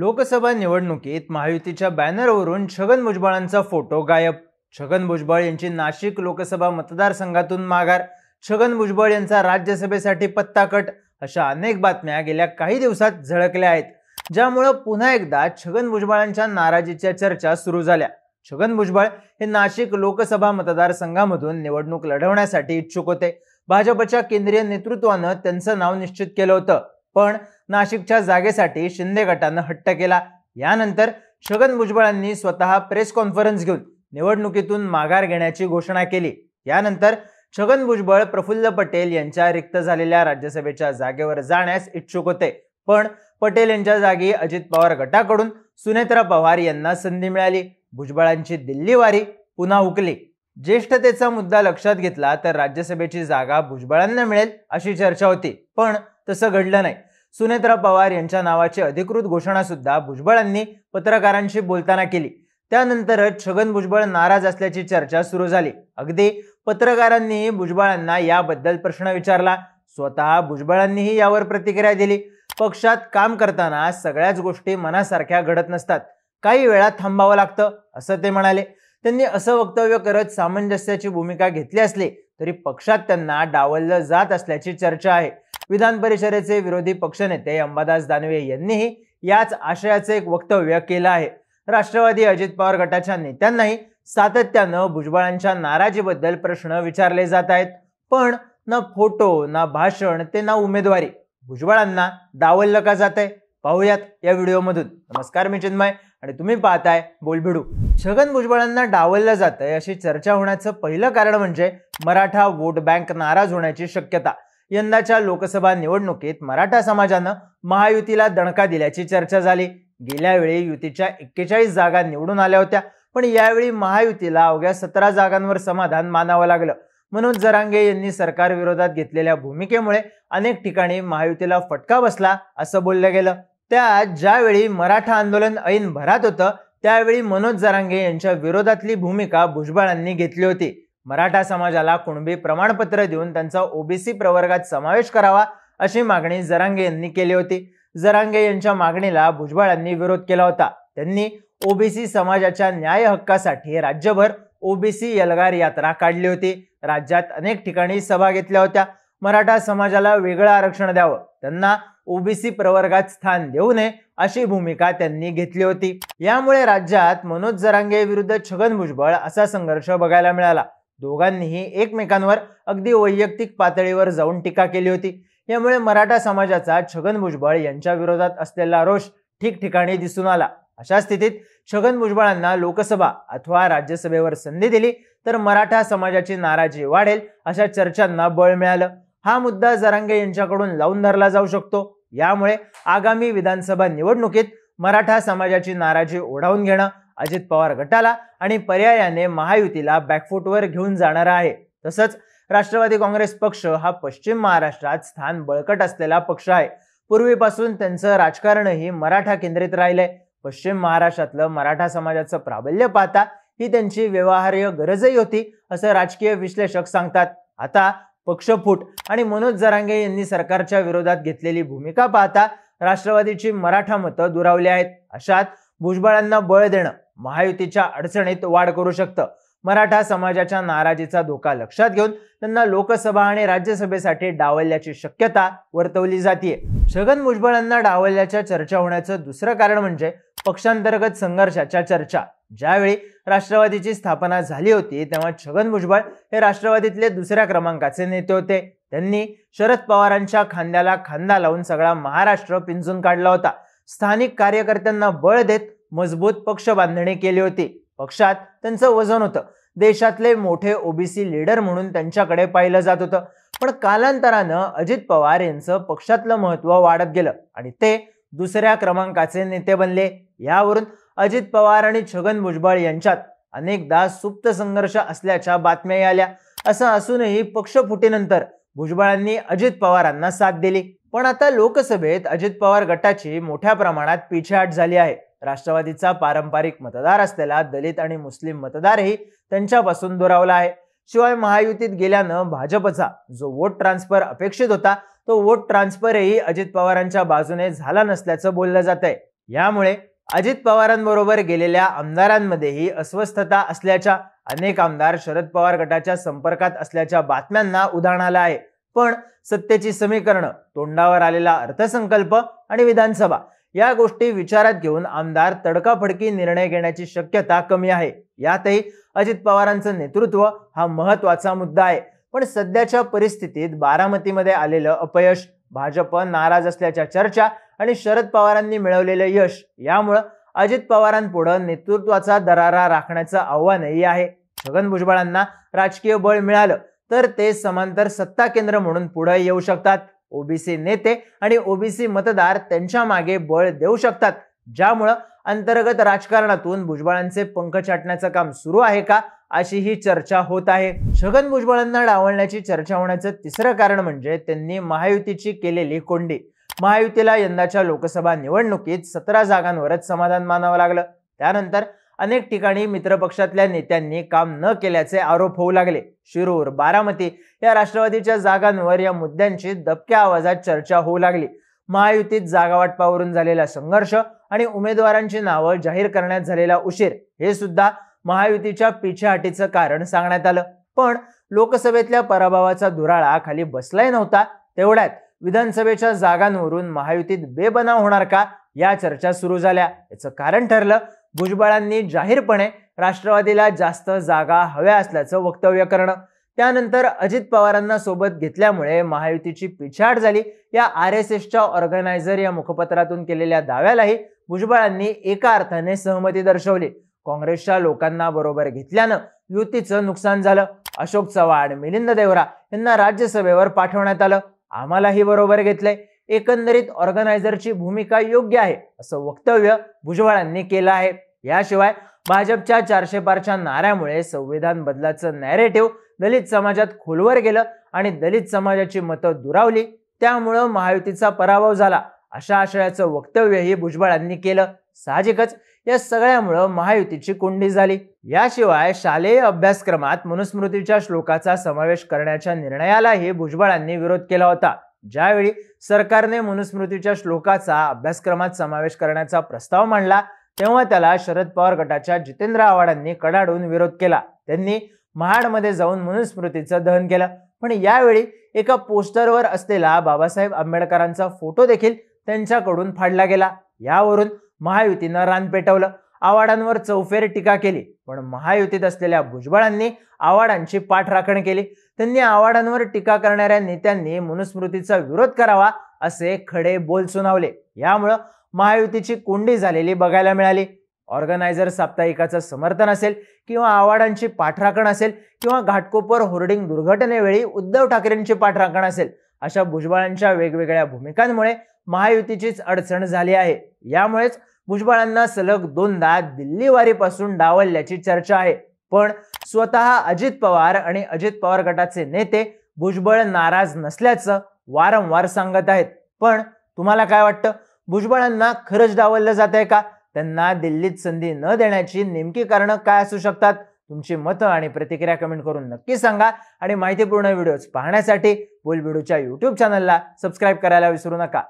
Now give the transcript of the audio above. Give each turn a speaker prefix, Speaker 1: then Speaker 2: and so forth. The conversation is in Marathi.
Speaker 1: लोकसभा निवडणुकीत महायुतीच्या बॅनरवरून छगन भुजबळांचा फोटो गायब छगन भुजबळ यांची नाशिक लोकसभा मतदारसंघातून माघार छगन भुजबळ यांचा राज्यसभेसाठी पत्ता कट अशा अनेक बातम्या गेल्या काही दिवसात झळकल्या आहेत ज्यामुळं पुन्हा एकदा छगन भुजबळांच्या नाराजीच्या चर्चा सुरू झाल्या छगन भुजबळ हे नाशिक लोकसभा मतदारसंघामधून निवडणूक लढवण्यासाठी इच्छुक होते भाजपच्या केंद्रीय नेतृत्वानं त्यांचं नाव निश्चित केलं होतं पण नाशिकच्या जागेसाठी शिंदे गटानं हट्ट केला यानंतर छगन भुजबळांनी स्वतः प्रेस कॉन्फरन्स घेऊन निवडणुकीतून माघार घेण्याची घोषणा केली यानंतर छगन भुजबळ प्रफुल्ल पटेल यांच्या रिक्त झालेल्या राज्यसभेच्या जागेवर जाण्यास इच्छुक होते पण पटेल यांच्या जागी अजित पवार गटाकडून सुनेत्रा पवार यांना संधी मिळाली भुजबळांची दिल्लीवारी पुन्हा हुकली ज्येष्ठतेचा मुद्दा लक्षात घेतला तर राज्यसभेची जागा भुजबळांना मिळेल अशी चर्चा होती पण तसं घडलं नाही सुनेत्रा पवार यांच्या नावाची अधिकृत घोषणा सुद्धा भुजबळांनी पत्रकारांशी बोलताना केली त्यानंतरच छगन भुजबळ नाराज असल्याची चर्चा सुरू झाली अगदी पत्रकारांनी भुजबळांना याबद्दल प्रश्न विचारला स्वतः भुजबळांनीही यावर प्रतिक्रिया दिली पक्षात काम करताना सगळ्याच गोष्टी मनासारख्या घडत नसतात काही वेळा थांबावं लागतं असं ते म्हणाले त्यांनी असं वक्तव्य करत सामंजस्याची भूमिका घेतली असली तरी पक्षात त्यांना डावललं जात असल्याची चर्चा आहे विधान परिषदेचे विरोधी पक्षनेते अंबादास दानवे यांनीही याच आशयाचं एक वक्तव्य केलं आहे राष्ट्रवादी अजित पवार गटाच्या नेत्यांनाही सातत्यानं भुजबळांच्या नाराजीबद्दल प्रश्न विचारले जात आहेत पण ना फोटो ना भाषण ते ना उमेदवारी भुजबळांना डावललं का जात आहे पाहूयात या व्हिडिओमधून नमस्कार मी चिन्मय आणि तुम्ही पाहताय बोलभिडू छगन भुजबळांना डावललं जात आहे अशी चर्चा होण्याचं पहिलं कारण म्हणजे मराठा वोट बँक नाराज होण्याची शक्यता यंदाच्या लोकसभा निवडणुकीत मराठा समाजानं महायुतीला दणका दिल्याची चर्चा झाली गेल्यावेळी युतीच्या एक्केचाळीस जागा निवडून आल्या होत्या पण यावेळी महायुतीला अवघ्या सतरा जागांवर समाधान मानावं लागलं मनोज जरांगे यांनी सरकार विरोधात घेतलेल्या भूमिकेमुळे अनेक ठिकाणी महायुतीला फटका बसला असं बोललं गेलं त्यात ज्यावेळी मराठा आंदोलन ऐन भरात होतं त्यावेळी मनोज जरांगे यांच्या विरोधातली भूमिका भुजबळांनी घेतली होती मराठा समाजाला कुणबी प्रमाणपत्र देऊन त्यांचा ओबीसी प्रवर्गात समावेश करावा अशी मागणी जरांगे यांनी केली होती जरांगे यांच्या मागणीला भुजबळ यांनी विरोध केला होता त्यांनी ओबीसी समाजाच्या न्याय हक्कासाठी राज्यभर ओबीसी यलगार यात्रा काढली होती राज्यात अनेक ठिकाणी सभा घेतल्या होत्या मराठा समाजाला वेगळं आरक्षण द्यावं त्यांना ओबीसी प्रवर्गात स्थान देऊ नये अशी भूमिका त्यांनी घेतली होती यामुळे राज्यात मनोज जरांगे विरुद्ध छगन भुजबळ असा संघर्ष बघायला मिळाला दोघांनीही एकमेकांवर अगदी वैयक्तिक पातळीवर जाऊन टीका केली होती यामुळे मराठा समाजाचा छगन भुजबळ यांच्या विरोधात असलेला रोष ठिकठिकाणी दिसून आला अशा स्थितीत छगन भुजबळांना लोकसभा अथवा राज्यसभेवर संधी दिली तर मराठा समाजाची नाराजी वाढेल अशा चर्चांना बळ मिळालं हा मुद्दा जरांगे यांच्याकडून लावून धरला जाऊ शकतो यामुळे आगामी विधानसभा निवडणुकीत मराठा समाजाची नाराजी ओढावून घेणं अजित पवार गटाला आणि पर्यायाने महायुतीला बॅकफूटवर घेऊन जाणार आहे तसंच राष्ट्रवादी काँग्रेस पक्ष हा पश्चिम महाराष्ट्रात स्थान बळकट असलेला पक्ष आहे पूर्वीपासून त्यांचं राजकारणही मराठा केंद्रित राहिलंय पश्चिम महाराष्ट्रातलं मराठा समाजाचं प्राबल्य पाहता ही त्यांची व्यवहार्य गरजही होती असं राजकीय विश्लेषक सांगतात आता पक्षफूट आणि मनोज जरांगे यांनी सरकारच्या विरोधात घेतलेली भूमिका पाहता राष्ट्रवादीची मराठा मतं दुरावली आहेत अशात भुजबळांना बळ देणं महायुतीच्या अडचणीत वाढ करू शकतं मराठा समाजाच्या नाराजीचा धोका लक्षात घेऊन त्यांना लोकसभा आणि राज्यसभेसाठी डावलल्याची शक्यता वर्तवली जाते छगन भुजबळांना डावल्याच्या डावलल्याच्या चर्चा होण्याचं दुसरं कारण म्हणजे पक्षांतर्गत संघर्षाच्या चर्चा ज्यावेळी राष्ट्रवादीची स्थापना झाली होती तेव्हा छगन भुजबळ हे राष्ट्रवादीतले दुसऱ्या क्रमांकाचे नेते होते त्यांनी शरद पवारांच्या खांद्याला खांदा लावून सगळा महाराष्ट्र पिंजून काढला होता स्थानिक कार्यकर्त्यांना बळ देत मजबूत पक्ष बांधणी केली होती पक्षात त्यांचं वजन होतं देशातले मोठे ओबीसी लीडर म्हणून त्यांच्याकडे पाहिलं जात होतं पण कालांतरानं अजित पवार यांचं पक्षातलं महत्त्व वाढत गेलं आणि ते दुसऱ्या क्रमांकाचे नेते बनले यावरून अजित पवार आणि छगन भुजबळ यांच्यात अनेकदा सुप्त संघर्ष असल्याच्या बातम्या आल्या असं असूनही पक्ष फुटीनंतर भुजबळांनी अजित पवारांना साथ दिली पण आता लोकसभेत अजित पवार गटाची मोठ्या प्रमाणात पिछेहाट झाली आहे राष्ट्रवादीचा पारंपरिक मतदार असलेला दलित आणि मुस्लिम मतदारही त्यांच्यापासून दुरावला आहे शिवाय महायुतीत गेल्यानं भाजपचा जो वोट ट्रान्सफर अपेक्षित होता तो वोट ट्रान्सफरही अजित पवारांच्या बाजूने झाला नसल्याचं बोललं जात आहे यामुळे अजित पवारांबरोबर गेलेल्या आमदारांमध्येही अस्वस्थता असल्याच्या अनेक आमदार शरद पवार गटाच्या संपर्कात असल्याच्या बातम्यांना उदाहरण आलं आहे पण सत्तेची समीकरणं तोंडावर आलेला अर्थसंकल्प आणि विधानसभा या गोष्टी विचारात घेऊन आमदार तडकाफडकी निर्णय घेण्याची शक्यता कमी आहे यातही अजित पवारांचं नेतृत्व हा महत्वाचा मुद्दा आहे पण सध्याच्या परिस्थितीत बारामतीमध्ये आलेलं अपयश भाजप नाराज असल्याच्या चर्चा आणि शरद पवारांनी मिळवलेलं यश यामुळं अजित पवारांपुढं नेतृत्वाचा दरारा राखण्याचं आव्हानही आहे छगन भुजबळांना राजकीय बळ मिळालं तर ते समांतर सत्ता केंद्र म्हणून पुढे येऊ शकतात ओबीसी नेते आणि ओबीसी मतदार त्यांच्या मागे बळ देऊ शकतात ज्यामुळं अंतर्गत राजकारणातून भुजबळांचे पंख छाटण्याचं काम सुरू आहे का अशी ही चर्चा होत आहे छगन भुजबळांना डावलण्याची चर्चा होण्याचं तिसरं कारण म्हणजे त्यांनी महायुतीची केलेली कोंडी महायुतीला यंदाच्या लोकसभा निवडणुकीत सतरा जागांवरच समाधान मानावं लागलं त्यानंतर अनेक ठिकाणी मित्रपक्षातल्या नेत्यांनी काम न केल्याचे आरोप होऊ लागले शिरूर बारामती या राष्ट्रवादीच्या जागांवर या मुद्द्यांची दबक्या आवाजात चर्चा होऊ लागली महायुतीत जागावाटपावरून झालेला संघर्ष आणि उमेदवारांची नावं जाहीर करण्यात झालेला उशीर हे सुद्धा महायुतीच्या पिछेहाटीचं कारण सांगण्यात आलं पण लोकसभेतल्या पराभवाचा धुराळा खाली बसलाही नव्हता तेवढ्यात विधानसभेच्या जागांवरून महायुतीत बेबनाव होणार का या चर्चा सुरू झाल्या याचं कारण ठरलं भुजबळांनी जाहीरपणे राष्ट्रवादीला जास्त जागा हव्या असल्याचं वक्तव्य करणं त्यानंतर अजित पवारांना सोबत घेतल्यामुळे महायुतीची पिछाड झाली या आर एस एसच्या ऑर्गनायझर या मुखपत्रातून केलेल्या दाव्यालाही भुजबळांनी एका अर्थाने सहमती दर्शवली काँग्रेसच्या लोकांना बरोबर घेतल्यानं युतीचं नुकसान झालं अशोक चव्हाण मिलिंद देवरा यांना राज्यसभेवर पाठवण्यात आलं आम्हालाही बरोबर घेतलंय एकंदरीत ऑर्गनायझरची भूमिका योग्य आहे असं वक्तव्य भुजबळांनी केलं आहे याशिवाय भाजपच्या चारशे पारच्या नाऱ्यामुळे संविधान बदलाचं नॅरेटिव्ह दलित समाजात खोलवर गेलं आणि दलित समाजाची मतं दुरावली त्यामुळं महायुतीचा पराभव झाला अशा आशयाचं वक्तव्यही भुजबळांनी केलं साहजिकच या सगळ्यामुळं महायुतीची कोंडी झाली याशिवाय शालेय अभ्यासक्रमात मनुस्मृतीच्या श्लोकाचा समावेश करण्याच्या निर्णयालाही भुजबळांनी विरोध केला होता ज्यावेळी सरकारने मनुस्मृतीच्या श्लोकाचा अभ्यासक्रमात समावेश करण्याचा प्रस्ताव मांडला तेव्हा त्याला शरद पवार गटाच्या जितेंद्र आव्हाडांनी कडाडून विरोध केला त्यांनी महाडमध्ये जाऊन मनुस्मृतीचं दहन केलं पण यावेळी एका पोस्टरवर असलेला बाबासाहेब आंबेडकरांचा फोटो देखील त्यांच्याकडून फाडला गेला यावरून महायुतीनं रान पेटवलं आव्हाडांवर चौफेर टीका केली पण महायुतीत असलेल्या भुजबळांनी आव्हाडांची पाठराखण केली त्यांनी आव्हाडांवर टीका करणाऱ्या नेत्यांनी मनुस्मृतीचा विरोध करावा असे खडे बोल सुनावले यामुळं महायुतीची कोंडी झालेली बघायला मिळाली ऑर्गनायझर साप्ताहिकाचं समर्थन असेल किंवा आव्हाडांची पाठराखण असेल किंवा घाटकोपर होर्डिंग दुर्घटनेवेळी उद्धव ठाकरेंची पाठराखण असेल अशा भुजबळांच्या वेगवेगळ्या भूमिकांमुळे महायुतीचीच अडचण झाली आहे यामुळेच भुजबळांना सलग दोनदा दिल्लीवारीपासून डावलल्याची चर्चा आहे पण स्वतः अजित पवार आणि अजित पवार गटाचे नेते भुजबळ नाराज नसल्याचं वारंवार सांगत आहेत पण तुम्हाला काय वाटतं भुजबळांना खरंच डावललं जात आहे का त्यांना दिल्लीत संधी न देण्याची नेमकी कारणं काय असू शकतात तुमची मतं आणि प्रतिक्रिया कमेंट करून नक्की सांगा आणि माहितीपूर्ण व्हिडिओज पाहण्यासाठी बोलबिडूच्या यूट्यूब चॅनलला सबस्क्राईब करायला विसरू नका